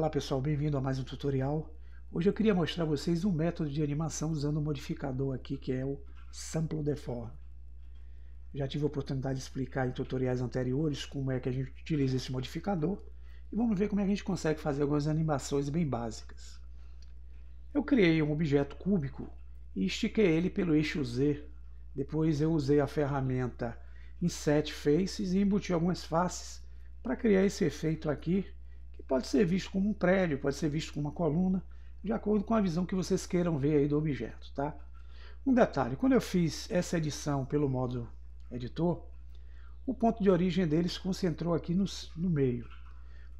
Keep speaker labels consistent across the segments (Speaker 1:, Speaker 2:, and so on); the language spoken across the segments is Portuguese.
Speaker 1: Olá pessoal, bem-vindo a mais um tutorial. Hoje eu queria mostrar a vocês um método de animação usando um modificador aqui que é o Sample Deform. Já tive a oportunidade de explicar em tutoriais anteriores como é que a gente utiliza esse modificador e vamos ver como é que a gente consegue fazer algumas animações bem básicas. Eu criei um objeto cúbico e estiquei ele pelo eixo Z. Depois eu usei a ferramenta Inset Faces e embuti algumas faces para criar esse efeito aqui pode ser visto como um prédio, pode ser visto como uma coluna, de acordo com a visão que vocês queiram ver aí do objeto, tá? Um detalhe, quando eu fiz essa edição pelo modo editor, o ponto de origem dele se concentrou aqui no, no meio.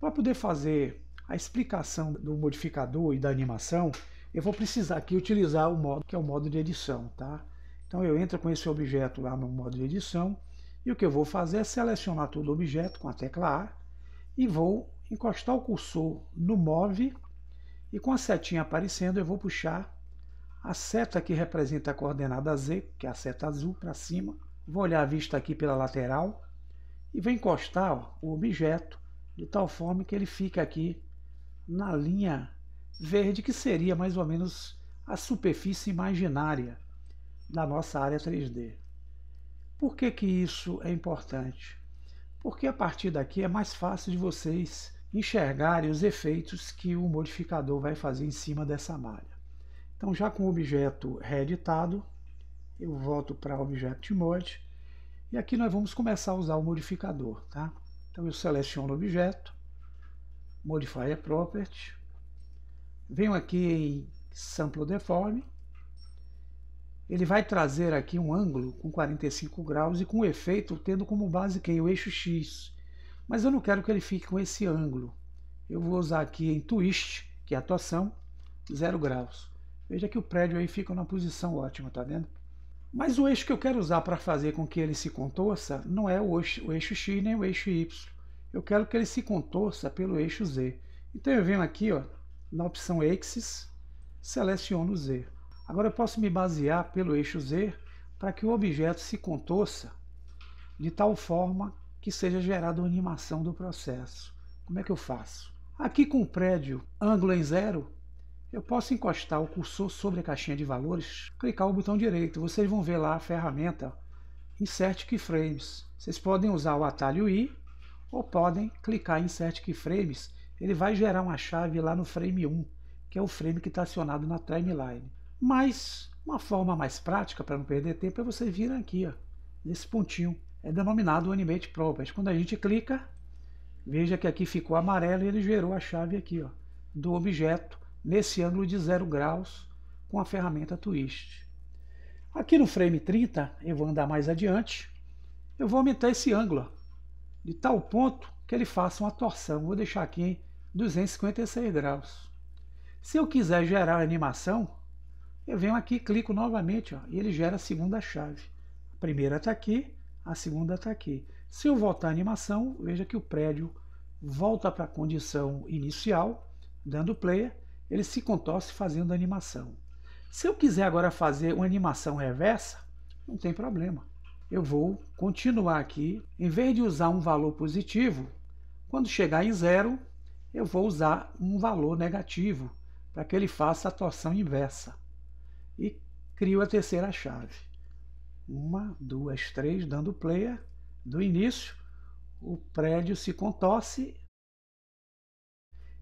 Speaker 1: Para poder fazer a explicação do modificador e da animação, eu vou precisar aqui utilizar o modo que é o modo de edição, tá? Então eu entro com esse objeto lá no modo de edição, e o que eu vou fazer é selecionar todo o objeto com a tecla A e vou encostar o cursor no Move e com a setinha aparecendo eu vou puxar a seta que representa a coordenada Z, que é a seta azul, para cima. Vou olhar a vista aqui pela lateral e vou encostar ó, o objeto de tal forma que ele fica aqui na linha verde, que seria mais ou menos a superfície imaginária da nossa área 3D. Por que, que isso é importante? Porque a partir daqui é mais fácil de vocês enxergarem os efeitos que o modificador vai fazer em cima dessa malha. Então, já com o objeto reeditado, eu volto para o objeto de e aqui nós vamos começar a usar o modificador. Tá? Então, eu seleciono o objeto, Modifier Property, venho aqui em Sample Deform, ele vai trazer aqui um ângulo com 45 graus e com efeito tendo como base quem? O eixo X mas eu não quero que ele fique com esse ângulo. Eu vou usar aqui em twist, que é atuação, 0 graus. Veja que o prédio aí fica numa posição ótima, tá vendo? Mas o eixo que eu quero usar para fazer com que ele se contorça não é o eixo, X nem o eixo Y. Eu quero que ele se contorça pelo eixo Z. Então eu venho aqui ó, na opção Axis, seleciono o Z. Agora eu posso me basear pelo eixo Z para que o objeto se contorça de tal forma que seja gerada uma animação do processo. Como é que eu faço? Aqui com o prédio ângulo em zero, eu posso encostar o cursor sobre a caixinha de valores, clicar o botão direito. Vocês vão ver lá a ferramenta Insert Keyframes. Vocês podem usar o atalho I ou podem clicar em Insert Keyframes. Ele vai gerar uma chave lá no frame 1, que é o frame que está acionado na timeline. Mas uma forma mais prática para não perder tempo é você vir aqui, ó, nesse pontinho, é denominado Animate Properties. Quando a gente clica, veja que aqui ficou amarelo e ele gerou a chave aqui ó, do objeto nesse ângulo de 0 graus com a ferramenta Twist. Aqui no frame 30, eu vou andar mais adiante, eu vou aumentar esse ângulo de tal ponto que ele faça uma torção. Vou deixar aqui em 256 graus. Se eu quiser gerar a animação, eu venho aqui, clico novamente ó, e ele gera a segunda chave. A primeira está aqui, a segunda está aqui. Se eu voltar à animação, veja que o prédio volta para a condição inicial, dando player, ele se contorce fazendo a animação. Se eu quiser agora fazer uma animação reversa, não tem problema. Eu vou continuar aqui, em vez de usar um valor positivo, quando chegar em zero, eu vou usar um valor negativo para que ele faça a torção inversa. E crio a terceira chave. Uma, duas, três, dando player. Do início, o prédio se contorce.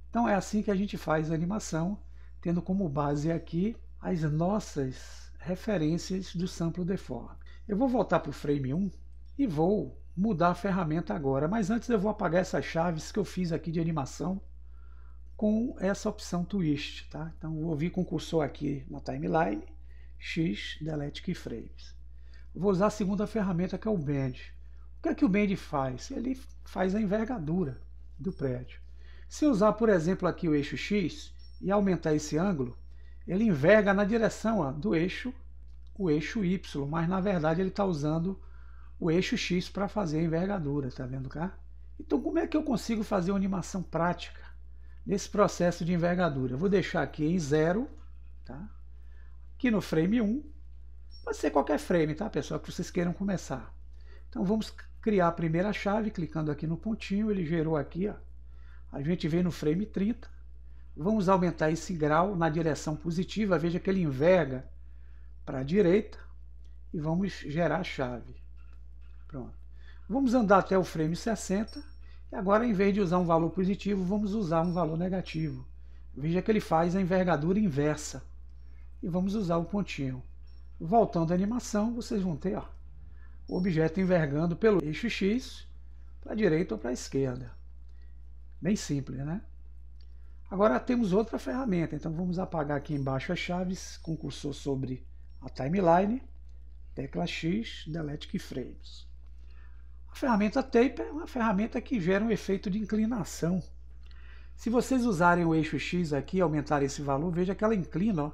Speaker 1: Então é assim que a gente faz a animação, tendo como base aqui as nossas referências do sample deform. Eu vou voltar para o frame 1 e vou mudar a ferramenta agora, mas antes eu vou apagar essas chaves que eu fiz aqui de animação com essa opção twist, tá? Então vou vir com o cursor aqui na timeline, x delete keyframes vou usar a segunda ferramenta que é o band. O que é que o band faz? Ele faz a envergadura do prédio. Se eu usar, por exemplo, aqui o eixo X e aumentar esse ângulo, ele enverga na direção ó, do eixo, o eixo Y, mas na verdade ele está usando o eixo X para fazer a envergadura, tá vendo cá? Então como é que eu consigo fazer uma animação prática nesse processo de envergadura? Eu vou deixar aqui em zero, tá? aqui no frame 1, Pode ser qualquer frame, tá, pessoal, que vocês queiram começar. Então vamos criar a primeira chave, clicando aqui no pontinho, ele gerou aqui, ó. A gente vem no frame 30. Vamos aumentar esse grau na direção positiva, veja que ele enverga para a direita e vamos gerar a chave. Pronto. Vamos andar até o frame 60 e agora em vez de usar um valor positivo, vamos usar um valor negativo. Veja que ele faz a envergadura inversa. E vamos usar o pontinho. Voltando à animação, vocês vão ter ó, o objeto envergando pelo eixo X para a direita ou para a esquerda. Bem simples, né? Agora temos outra ferramenta, então vamos apagar aqui embaixo as chaves com o cursor sobre a timeline, tecla X, delete keyframes. A ferramenta Tape é uma ferramenta que gera um efeito de inclinação. Se vocês usarem o eixo X aqui, aumentar esse valor, veja que ela inclina ó,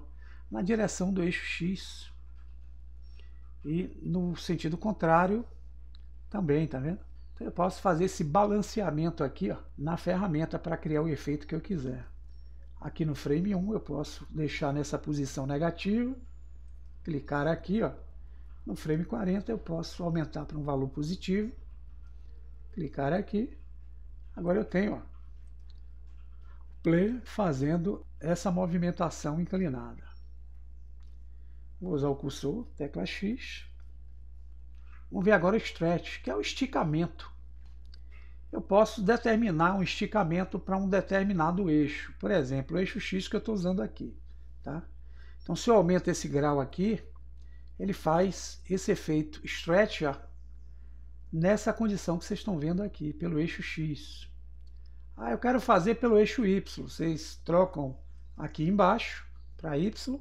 Speaker 1: na direção do eixo X. E no sentido contrário, também, tá vendo? Então eu posso fazer esse balanceamento aqui ó, na ferramenta para criar o efeito que eu quiser. Aqui no frame 1 eu posso deixar nessa posição negativa, clicar aqui, ó. no frame 40 eu posso aumentar para um valor positivo, clicar aqui, agora eu tenho o player fazendo essa movimentação inclinada. Vou usar o cursor, tecla X. Vamos ver agora o stretch, que é o esticamento. Eu posso determinar um esticamento para um determinado eixo. Por exemplo, o eixo X que eu estou usando aqui. Tá? Então, se eu aumento esse grau aqui, ele faz esse efeito ó. nessa condição que vocês estão vendo aqui, pelo eixo X. Ah, eu quero fazer pelo eixo Y. Vocês trocam aqui embaixo para Y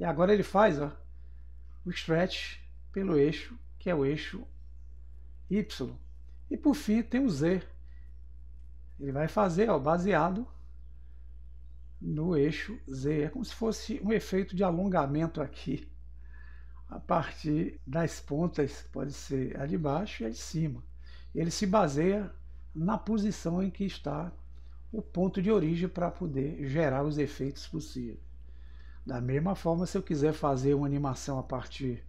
Speaker 1: e agora ele faz ó, o stretch pelo eixo, que é o eixo Y. E por fim tem o Z. Ele vai fazer ó, baseado no eixo Z. É como se fosse um efeito de alongamento aqui. A partir das pontas, pode ser a de baixo e a de cima. Ele se baseia na posição em que está o ponto de origem para poder gerar os efeitos possíveis. Da mesma forma, se eu quiser fazer uma animação a partir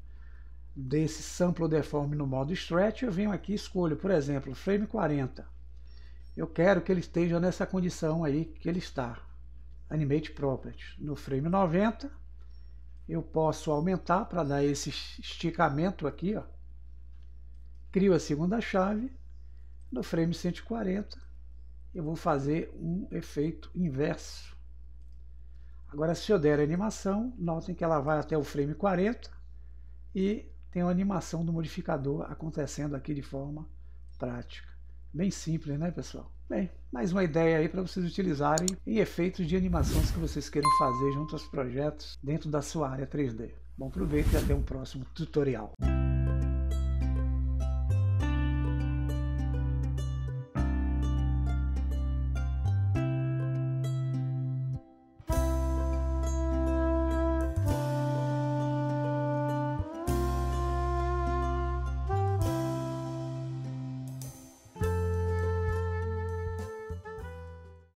Speaker 1: desse sample deform no modo stretch, eu venho aqui e escolho, por exemplo, frame 40. Eu quero que ele esteja nessa condição aí que ele está. Animate Properties. No frame 90, eu posso aumentar para dar esse esticamento aqui. Ó. Crio a segunda chave. No frame 140, eu vou fazer um efeito inverso. Agora, se eu der a animação, notem que ela vai até o frame 40 e tem a animação do modificador acontecendo aqui de forma prática. Bem simples, né, pessoal? Bem, mais uma ideia aí para vocês utilizarem em efeitos de animações que vocês queiram fazer junto aos projetos dentro da sua área 3D. Bom proveito e até um próximo tutorial.